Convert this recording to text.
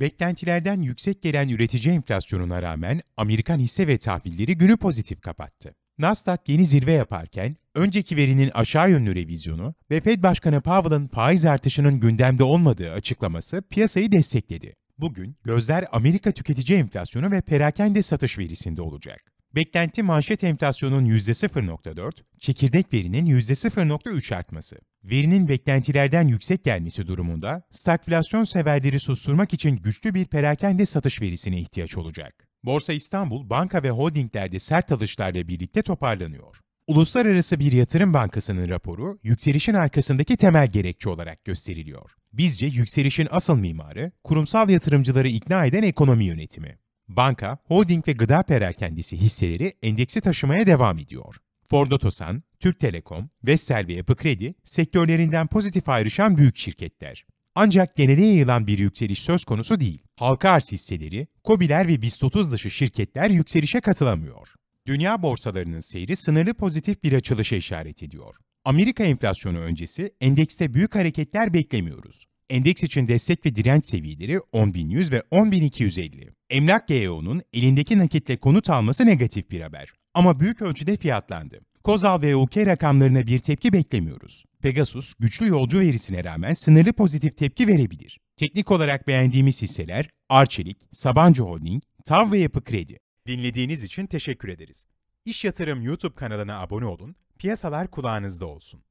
Beklentilerden yüksek gelen üretici enflasyonuna rağmen Amerikan hisse ve tahvilleri günü pozitif kapattı. Nasdaq yeni zirve yaparken önceki verinin aşağı yönlü revizyonu ve Fed Başkanı Powell'ın faiz artışının gündemde olmadığı açıklaması piyasayı destekledi. Bugün gözler Amerika tüketici enflasyonu ve perakende satış verisinde olacak. Beklenti manşet enflasyonun %0.4, çekirdek verinin %0.3 artması. Verinin beklentilerden yüksek gelmesi durumunda stagflasyon severleri susturmak için güçlü bir perakende satış verisine ihtiyaç olacak. Borsa İstanbul, banka ve holdinglerde sert alışlarla birlikte toparlanıyor. Uluslararası bir yatırım bankasının raporu yükselişin arkasındaki temel gerekçe olarak gösteriliyor. Bizce yükselişin asıl mimarı kurumsal yatırımcıları ikna eden ekonomi yönetimi. Banka, holding ve gıda perakendisi hisseleri endeksi taşımaya devam ediyor. Ford Otosan, Türk Telekom, Vestel ve Yapı Kredi sektörlerinden pozitif ayrışan büyük şirketler. Ancak genele yayılan bir yükseliş söz konusu değil. Halka arz hisseleri, COBİ'ler ve BIST 30 dışı şirketler yükselişe katılamıyor. Dünya borsalarının seyri sınırlı pozitif bir açılışa işaret ediyor. Amerika enflasyonu öncesi endekste büyük hareketler beklemiyoruz. Endeks için destek ve direnç seviyeleri 10.100 ve 10.250. Emlak GEO'nun elindeki nakitle konut alması negatif bir haber ama büyük ölçüde fiyatlandı. Kozal ve UK rakamlarına bir tepki beklemiyoruz. Pegasus, güçlü yolcu verisine rağmen sınırlı pozitif tepki verebilir. Teknik olarak beğendiğimiz hisseler Arçelik, Sabancı Holding, TAV ve Yapı Kredi. Dinlediğiniz için teşekkür ederiz. İş Yatırım YouTube kanalına abone olun, piyasalar kulağınızda olsun.